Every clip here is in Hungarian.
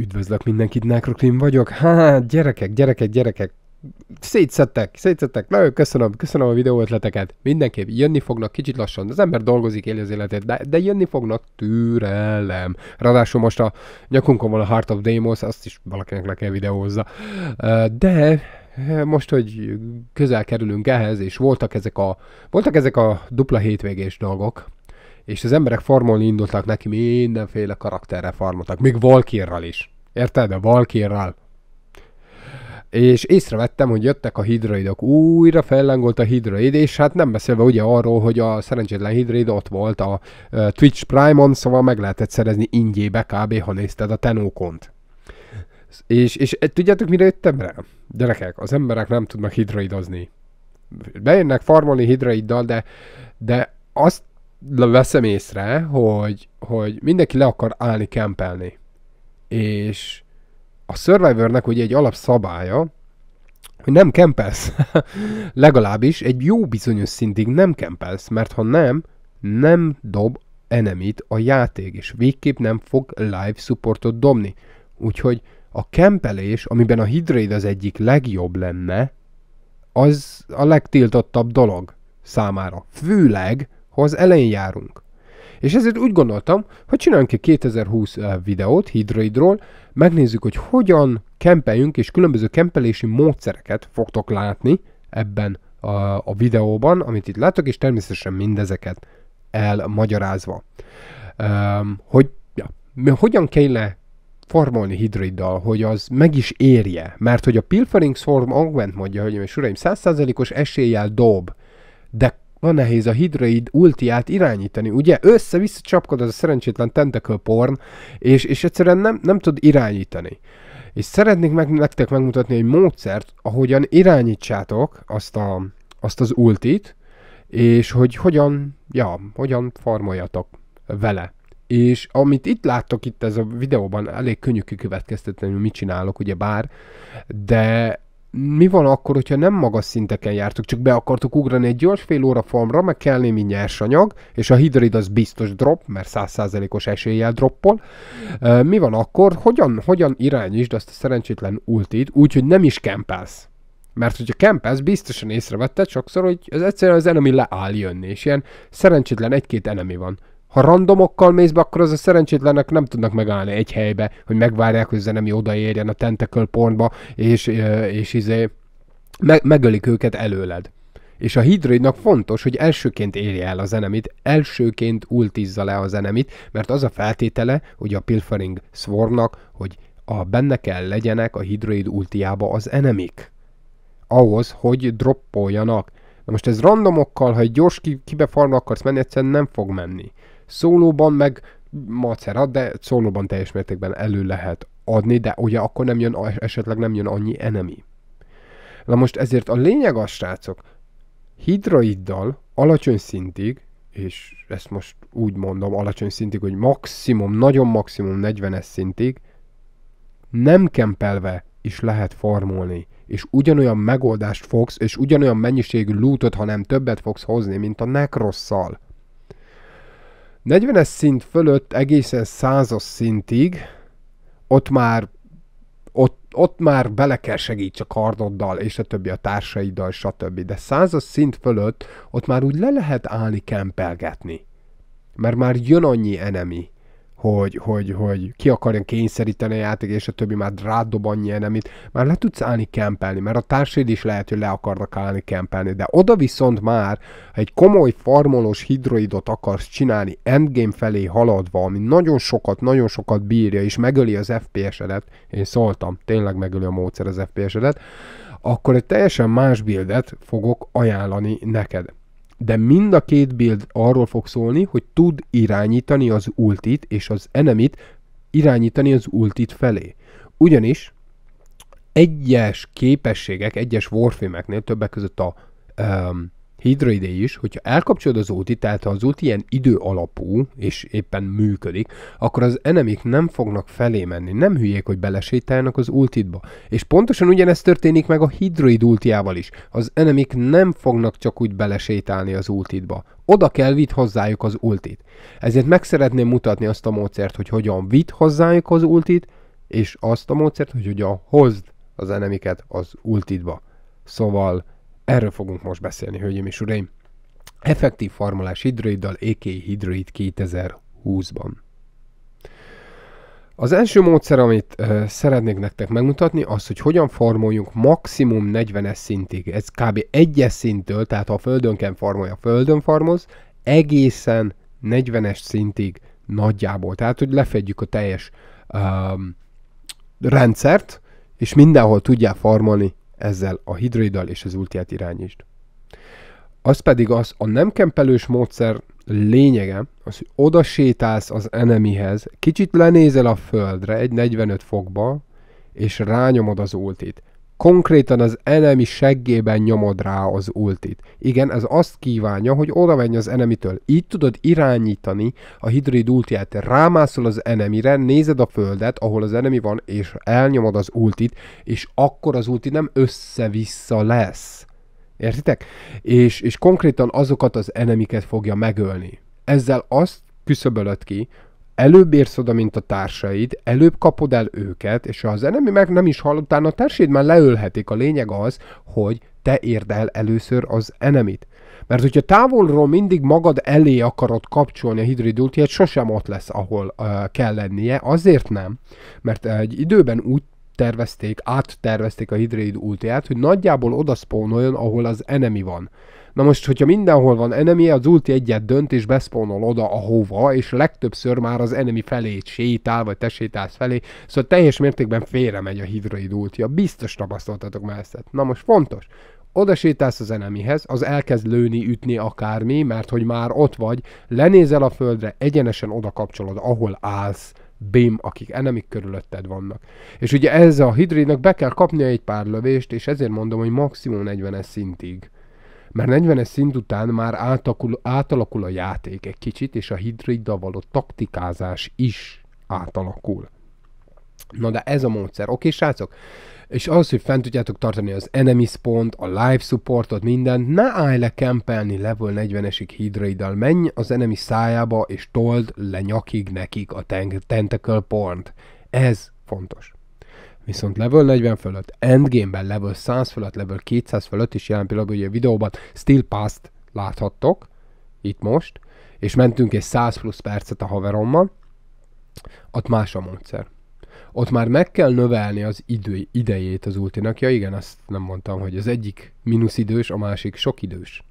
Üdvözlök mindenkit, Nekrokrim vagyok. Hát, gyerekek, gyerekek, gyerekek, szétszettek, szétszettek, nagyon köszönöm, köszönöm a videó ötleteket. Mindenképp jönni fognak kicsit lassan, az ember dolgozik, éli az életét, de, de jönni fognak türelem. Ráadásul most a nyakunkon van a Heart of Demos, azt is valakinek le kell videózza. De most, hogy közel kerülünk ehhez, és voltak ezek a, voltak ezek a dupla hétvégés dolgok, és az emberek farmolni indultak neki, mindenféle karakterre farmoltak, még Valkyrral is. Érted? A Valkyrral. És észrevettem, hogy jöttek a hidroidok, újra fellengolt a hidroid, és hát nem beszélve ugye arról, hogy a szerencsétlen hidroid ott volt a Twitch Prime-on, szóval meg lehetett szerezni ingyébe kb. ha nézted a tenókont. És, és eh, tudjátok, mire jöttem rá? Gyerekek, az emberek nem tudnak hidroidozni. Bejönnek farmolni hidroiddal, de, de azt veszem észre, hogy, hogy mindenki le akar állni kempelni. És a Survivornek ugye egy alapszabálya, hogy nem kempelsz. Legalábbis egy jó bizonyos szintig nem kempelsz, mert ha nem, nem dob enemit a játék, és végképp nem fog live supportot dobni. Úgyhogy a kempelés, amiben a Hydraid az egyik legjobb lenne, az a legtiltottabb dolog számára. Főleg, ha az elején járunk. És ezért úgy gondoltam, hogy csináljunk egy 2020 eh, videót Hydroidról, megnézzük, hogy hogyan kempeljünk, és különböző kempelési módszereket fogtok látni ebben a, a videóban, amit itt látok, és természetesen mindezeket elmagyarázva. Um, hogy ja, hogyan kéne formolni hidroiddal, hogy az meg is érje, mert hogy a pilfering Form Augment mondja, hogy uraim, 100%-os eséllyel dob, de van nehéz a hidroid ultiát irányítani, ugye? Össze-vissza csapkod az a szerencsétlen tentacle porn, és, és egyszerűen nem, nem tud irányítani. És szeretnék meg, nektek megmutatni egy módszert, ahogyan irányítsátok azt, a, azt az ultit, és hogy hogyan, ja, hogyan farmoljatok vele. És amit itt láttok itt ez a videóban, elég könnyű kikövetkeztetni, hogy mit csinálok, ugye bár, de mi van akkor, hogyha nem magas szinteken jártok, csak be akartuk ugrani egy gyors fél óra farmra, meg kell némi nyersanyag, és a hidrid az biztos drop, mert százszázalékos eséllyel droppol. Mi van akkor, hogyan, hogyan irányítsd azt a szerencsétlen ultit, hogy nem is kempelsz? Mert hogyha kempelsz, biztosan észrevetted sokszor, hogy ez egyszerűen az enemy leáll jönni, és ilyen szerencsétlen egy-két enemy van. Ha randomokkal mész be, akkor az a szerencsétlenek nem tudnak megállni egy helybe, hogy megvárják, hogy zenemi odaérjen a tentacle pontba, és, és izé, me- megölik őket előled. És a hidroidnak fontos, hogy elsőként érje el a zenemit, elsőként ultizza le a zenemit, mert az a feltétele, hogy a Pilfering Swarmnak, hogy a benne kell legyenek a hidroid ultiába az enemik. Ahhoz, hogy droppoljanak. Na most ez randomokkal, ha egy gyors kibefarmra akarsz menni, egyszerűen nem fog menni. Szólóban meg macerat, de szólóban teljes mértékben elő lehet adni, de ugye akkor nem jön, esetleg nem jön annyi enemi. Na most ezért a lényeg az, srácok, hidroiddal alacsony szintig, és ezt most úgy mondom alacsony szintig, hogy maximum, nagyon maximum 40-es szintig, nem kempelve is lehet farmolni, és ugyanolyan megoldást fogsz, és ugyanolyan mennyiségű lootot, ha nem többet fogsz hozni, mint a Necrosszal. 40-es szint fölött egészen 100 szintig ott már ott, ott már bele kell segíts a kardoddal, és a többi a társaiddal, stb. De 100 szint fölött ott már úgy le lehet állni kempelgetni. Mert már jön annyi enemi, hogy, hogy, hogy ki akarjon kényszeríteni a játék, és a többi már dob annyi enemit, már le tudsz állni kempelni, mert a társaid is lehet, hogy le akarnak állni kempelni, de oda viszont már, ha egy komoly farmolós hidroidot akarsz csinálni endgame felé haladva, ami nagyon sokat, nagyon sokat bírja, és megöli az FPS-edet, én szóltam, tényleg megöli a módszer az FPS-edet, akkor egy teljesen más buildet fogok ajánlani neked de mind a két build arról fog szólni, hogy tud irányítani az ultit és az enemit, irányítani az ultit felé. Ugyanis egyes képességek, egyes warframe többek között a um, Hydra ide is, hogyha elkapcsolod az ótit, tehát ha az út ilyen idő alapú, és éppen működik, akkor az enemik nem fognak felé menni, nem hülyék, hogy belesétálnak az ultidba. És pontosan ugyanezt történik meg a hidroid ultiával is. Az enemik nem fognak csak úgy belesétálni az ultidba. Oda kell vidd hozzájuk az ultit. Ezért meg szeretném mutatni azt a módszert, hogy hogyan vidd hozzájuk az ultit, és azt a módszert, hogy hogyan hozd az enemiket az ultidba. Szóval Erről fogunk most beszélni, hölgyeim és uraim. Effektív farmolás hidroiddal, EK Hidroid 2020-ban. Az első módszer, amit uh, szeretnék nektek megmutatni, az, hogy hogyan farmoljunk maximum 40-es szintig. Ez kb. egyes szinttől, tehát ha földön kell farmolja, földön farmoz, egészen 40-es szintig nagyjából. Tehát, hogy lefedjük a teljes um, rendszert, és mindenhol tudják farmolni ezzel a hidroiddal és az ultiát irányítsd. Az pedig az, a nem kempelős módszer lényege, az, hogy oda sétálsz az enemihez, kicsit lenézel a földre, egy 45 fokba, és rányomod az ultit konkrétan az enemi seggében nyomod rá az ultit. Igen, ez azt kívánja, hogy oda menj az enemitől. Így tudod irányítani a hidrid ultiát. Rámászol az enemire, nézed a földet, ahol az enemi van, és elnyomod az ultit, és akkor az ulti nem össze-vissza lesz. Értitek? És, és konkrétan azokat az enemiket fogja megölni. Ezzel azt küszöbölöd ki, előbb érsz oda, mint a társaid, előbb kapod el őket, és ha az enemi meg nem is hall, utána a társaid már leölhetik. A lényeg az, hogy te érd el először az enemit. Mert hogyha távolról mindig magad elé akarod kapcsolni a hidridultiát, sosem ott lesz, ahol uh, kell lennie. Azért nem, mert egy időben úgy tervezték, áttervezték a hidrid ultiát, hogy nagyjából oda ahol az enemi van. Na most, hogyha mindenhol van enemy, az ulti egyet dönt és beszpónol oda, ahova, és legtöbbször már az enemy felé sétál, vagy te sétálsz felé, szóval teljes mértékben félre megy a hidroid ultia. Biztos tapasztaltatok már ezt. Na most fontos, oda sétálsz az enemihez, az elkezd lőni, ütni akármi, mert hogy már ott vagy, lenézel a földre, egyenesen oda kapcsolod, ahol állsz, bim, akik enemik körülötted vannak. És ugye ez a hidridnak be kell kapnia egy pár lövést, és ezért mondom, hogy maximum 40-es szintig mert 40-es szint után már átakul, átalakul a játék egy kicsit, és a hidriddal való taktikázás is átalakul. Na de ez a módszer. Oké, srácok? És az, hogy fent tudjátok tartani az enemy spont, a live supportot, mindent, ne állj le kempelni level 40-esig hidraiddal, menj az enemy szájába és told le nyakig nekik a tentacle pont. Ez fontos. Viszont level 40 fölött, endgame-ben level 100 fölött, level 200 fölött is jelen pillanatban, ugye a videóban still Past láthattok, itt most, és mentünk egy 100 plusz percet a haverommal, ott más a módszer. Ott már meg kell növelni az idő, idejét az ultinak. Ja igen, azt nem mondtam, hogy az egyik mínusz idős, a másik sok idős.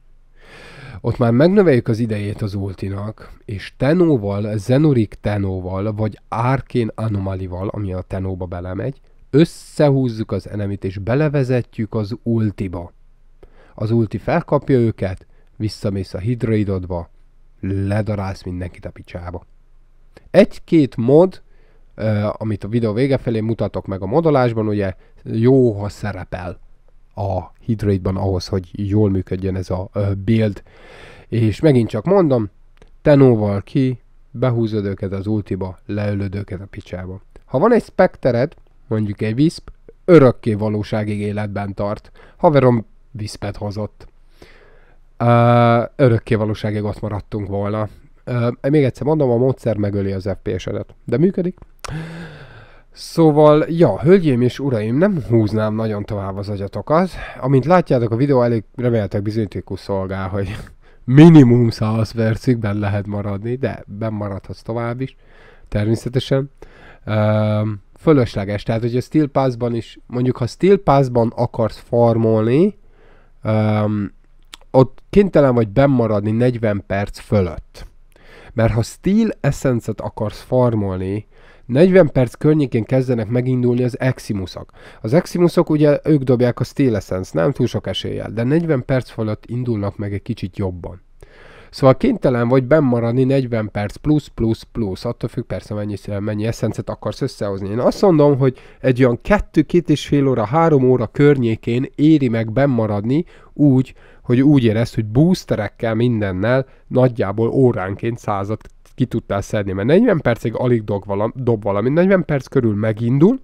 Ott már megnöveljük az idejét az ultinak, és Tenóval, Zenurik Tenóval, vagy Arkén Anomalival, ami a Tenóba belemegy, összehúzzuk az enemit, és belevezetjük az ultiba. Az ulti felkapja őket, visszamész a hidraidodba, ledarálsz mindenkit a picsába. Egy-két mod, amit a videó vége felé mutatok meg a modolásban, ugye jó, ha szerepel a hidraidban ahhoz, hogy jól működjön ez a build. És megint csak mondom, tenóval ki, behúzod őket az ultiba, leölöd őket a picsába. Ha van egy spektered, mondjuk egy viszp, örökké valóságig életben tart. Haverom viszpet hozott. Ö, örökké valóságig ott maradtunk volna. Ö, még egyszer mondom, a módszer megöli az FPS-edet. De működik. Szóval, ja, hölgyeim és uraim, nem húznám nagyon tovább az agyatokat. Amint látjátok, a videó elég reméltek bizonyítékus szolgál, hogy minimum 100 percig lehet maradni, de ben maradhatsz tovább is, természetesen. Ö, fölösleges. Tehát, hogy a Steel Pass-ban is, mondjuk ha Steel Pass-ban akarsz farmolni, um, ott kénytelen vagy bemaradni 40 perc fölött. Mert ha Steel Essence-et akarsz farmolni, 40 perc környékén kezdenek megindulni az Eximusok. Az Eximusok ugye ők dobják a Steel Essence, nem túl sok eséllyel, de 40 perc fölött indulnak meg egy kicsit jobban. Szóval kénytelen vagy bennmaradni 40 perc plusz, plusz, plusz, attól függ persze mennyi, mennyi eszencet akarsz összehozni. Én azt mondom, hogy egy olyan 2 két és fél óra, 3 óra környékén éri meg bennmaradni úgy, hogy úgy érezd, hogy boosterekkel mindennel nagyjából óránként százat ki tudtál szedni, mert 40 percig alig dob, dob valamit, 40 perc körül megindul,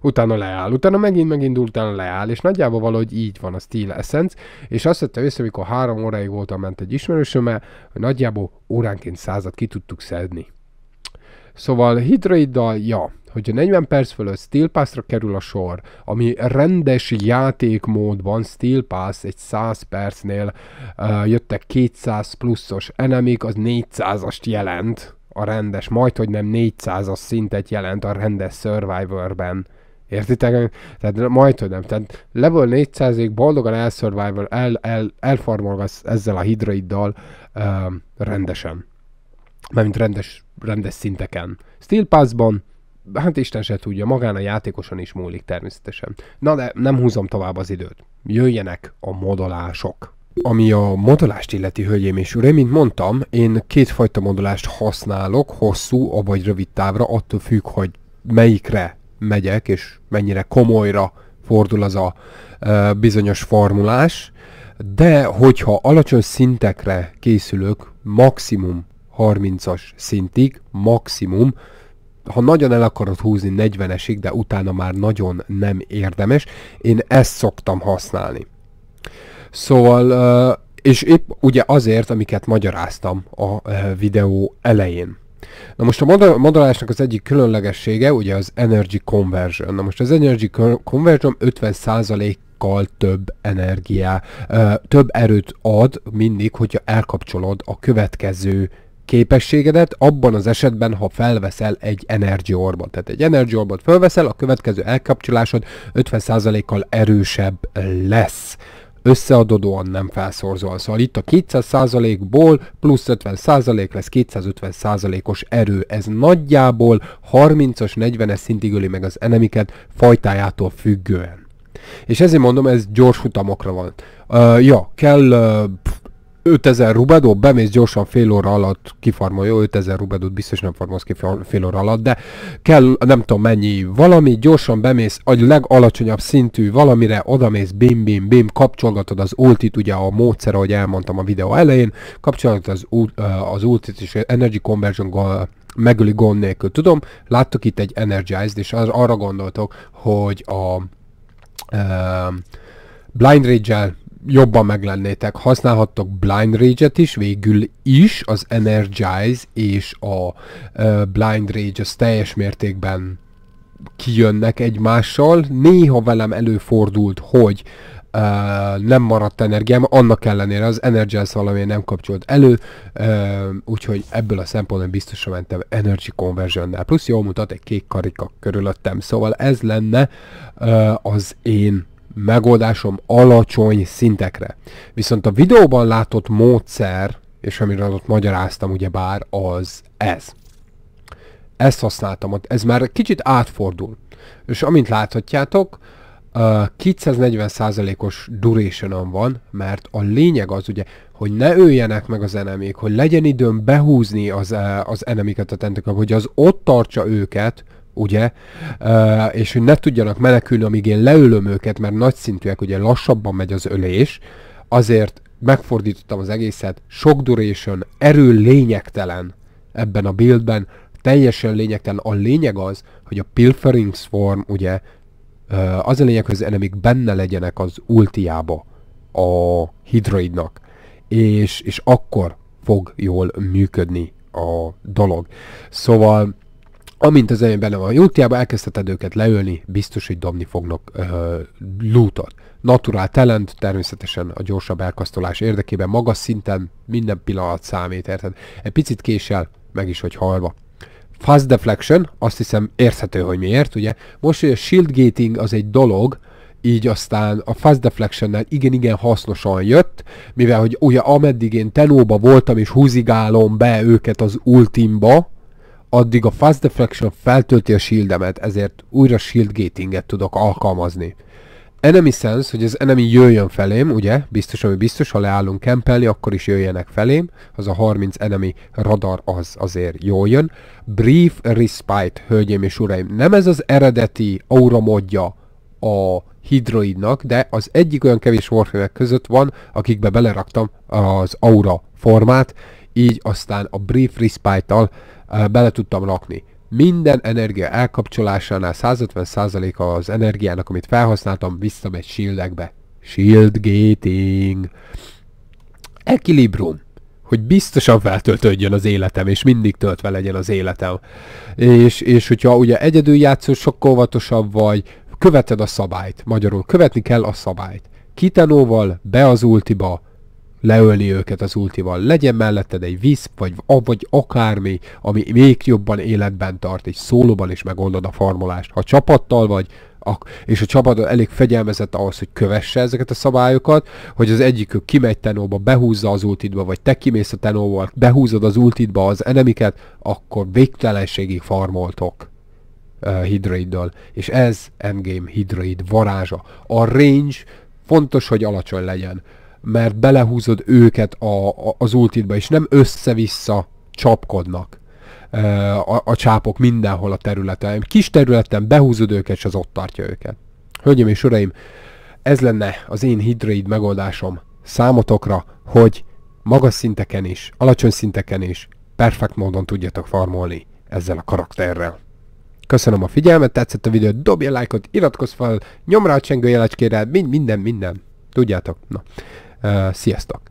utána leáll, utána megint megindul, utána leáll, és nagyjából valahogy így van a Steel Essence, és azt vettem észre, amikor három óráig voltam ment egy ismerősömmel, hogy nagyjából óránként százat ki tudtuk szedni. Szóval hidroiddal, ja, hogyha 40 perc fölött Steel Pass-ra kerül a sor, ami rendes játékmódban Steel Pass egy 100 percnél uh, jöttek 200 pluszos enemik, az 400-ast jelent a rendes, majd hogy nem 400-as szintet jelent a rendes Survivor-ben. Értitek? Tehát majd, tudom. Tehát level 400-ig boldogan elszurvival, el, el, elfarmolgasz ezzel a hidraiddal uh, rendesen. Mármint rendes, rendes szinteken. Steel Pass-ban hát Isten se tudja, magán a játékoson is múlik természetesen. Na de nem húzom tovább az időt. Jöjjenek a modolások. Ami a modolást illeti, hölgyeim és uraim, mint mondtam, én kétfajta modolást használok, hosszú, vagy rövid távra, attól függ, hogy melyikre megyek, és mennyire komolyra fordul az a ö, bizonyos formulás, de hogyha alacsony szintekre készülök, maximum 30-as szintig, maximum, ha nagyon el akarod húzni 40-esig, de utána már nagyon nem érdemes, én ezt szoktam használni. Szóval, és épp ugye azért, amiket magyaráztam a videó elején. Na most a modellásnak az egyik különlegessége ugye az energy conversion. Na most az energy conversion 50 kal több energiá, több erőt ad mindig, hogyha elkapcsolod a következő képességedet abban az esetben, ha felveszel egy Orbot. Tehát egy Orbot felveszel, a következő elkapcsolásod 50%-kal erősebb lesz összeadódóan nem felszorzol. Szóval itt a 200%-ból plusz 50% lesz 250%-os erő. Ez nagyjából 30-as, 40-es szintig öli meg az enemiket fajtájától függően. És ezért mondom, ez gyors futamokra van. Uh, ja, kell uh, 5000 rubedó, bemész gyorsan fél óra alatt kifarmol, jó, 5000 rubedót biztos nem farmolsz ki fél óra alatt, de kell nem tudom mennyi valami, gyorsan bemész a legalacsonyabb szintű valamire, odamész, bim bim bim, kapcsolgatod az ultit, ugye a módszer, ahogy elmondtam a videó elején, kapcsolgatod az, az ultit és energy conversion megöli gond nélkül. Tudom, láttok itt egy energized, és arra gondoltok, hogy a uh, Blind Rage-el jobban meglennétek. Használhattok Blind Rage-et is, végül is az Energize és a Blind Rage az teljes mértékben kijönnek egymással. Néha velem előfordult, hogy Uh, nem maradt energiám, annak ellenére az Energize valami nem kapcsolt elő, uh, úgyhogy ebből a szempontból biztosan mentem Energy Conversion-nel. Plusz jól mutat egy kék karika körülöttem, szóval ez lenne uh, az én megoldásom alacsony szintekre. Viszont a videóban látott módszer, és amiről ott magyaráztam ugyebár, az ez. Ezt használtam, ez már kicsit átfordul. És amint láthatjátok, 240%-os duration van, mert a lényeg az ugye, hogy ne öljenek meg az enemék, hogy legyen időm behúzni az, eh, az enemiket a tentacle, hogy az ott tartsa őket, ugye, és hogy ne tudjanak menekülni, amíg én leülöm őket, mert nagyszintűek, ugye lassabban megy az ölés, azért megfordítottam az egészet, Sok duration, erő lényegtelen ebben a buildben, teljesen lényegtelen. A lényeg az, hogy a pilfering swarm, ugye, az a lényeg, hogy az enemik benne legyenek az ultiába a hidroidnak, és, és akkor fog jól működni a dolog. Szóval amint az elején benne van a jótiába, elkezdheted őket leölni, biztos, hogy dobni fognak uh, lootot. Natural talent, természetesen a gyorsabb elkasztolás érdekében, magas szinten minden pillanat számít, érted? Egy picit késsel, meg is hogy halva. Fast deflection, azt hiszem érthető, hogy miért, ugye? Most, hogy a shield gating az egy dolog, így aztán a fast deflectionnel igen-igen hasznosan jött, mivel hogy ugye ameddig én tenóba voltam és húzigálom be őket az ultimba, addig a Fast Deflection feltölti a shieldemet, ezért újra shield gatinget tudok alkalmazni. Enemy sense, hogy az enemy jöjjön felém, ugye? Biztos, ami biztos, ha leállunk kempelni, akkor is jöjjenek felém. Az a 30 enemy radar az azért jól jön. Brief Respite, hölgyeim és uraim. Nem ez az eredeti aura modja a hidroidnak, de az egyik olyan kevés warframe között van, akikbe beleraktam az aura formát, így aztán a Brief Respite-tal bele tudtam rakni. Minden energia elkapcsolásánál 150% az energiának, amit felhasználtam, visszamegy shieldekbe. Shield gating. Equilibrium hogy biztosan feltöltődjön az életem, és mindig töltve legyen az életem. És, és hogyha ugye egyedül játszol, sokkal óvatosabb vagy, követed a szabályt. Magyarul követni kell a szabályt. Kitenóval, be az ultiba, leölni őket az ultival. Legyen melletted egy visz, vagy, vagy akármi, ami még jobban életben tart, egy szólóban is megoldod a farmolást. Ha csapattal vagy, és a csapat elég fegyelmezett ahhoz, hogy kövesse ezeket a szabályokat, hogy az egyikük kimegy tenóba, behúzza az ultidba, vagy te kimész a tenóval, behúzod az ultidba az enemiket, akkor végtelenségig farmoltok. Uh, hidroiddal. És ez endgame hidraid varázsa. A range fontos, hogy alacsony legyen mert belehúzod őket a, a, az ultidba, és nem össze-vissza csapkodnak a, a csápok mindenhol a területen. Kis területen behúzod őket, és az ott tartja őket. Hölgyeim és uraim, ez lenne az én hidraid megoldásom számotokra, hogy magas szinteken is, alacsony szinteken is perfekt módon tudjatok farmolni ezzel a karakterrel. Köszönöm a figyelmet, tetszett a videó, dobj a lájkot, iratkozz fel, nyomd rá a csengő jelecskére, mind, minden, minden. Tudjátok, na. Sziasztok!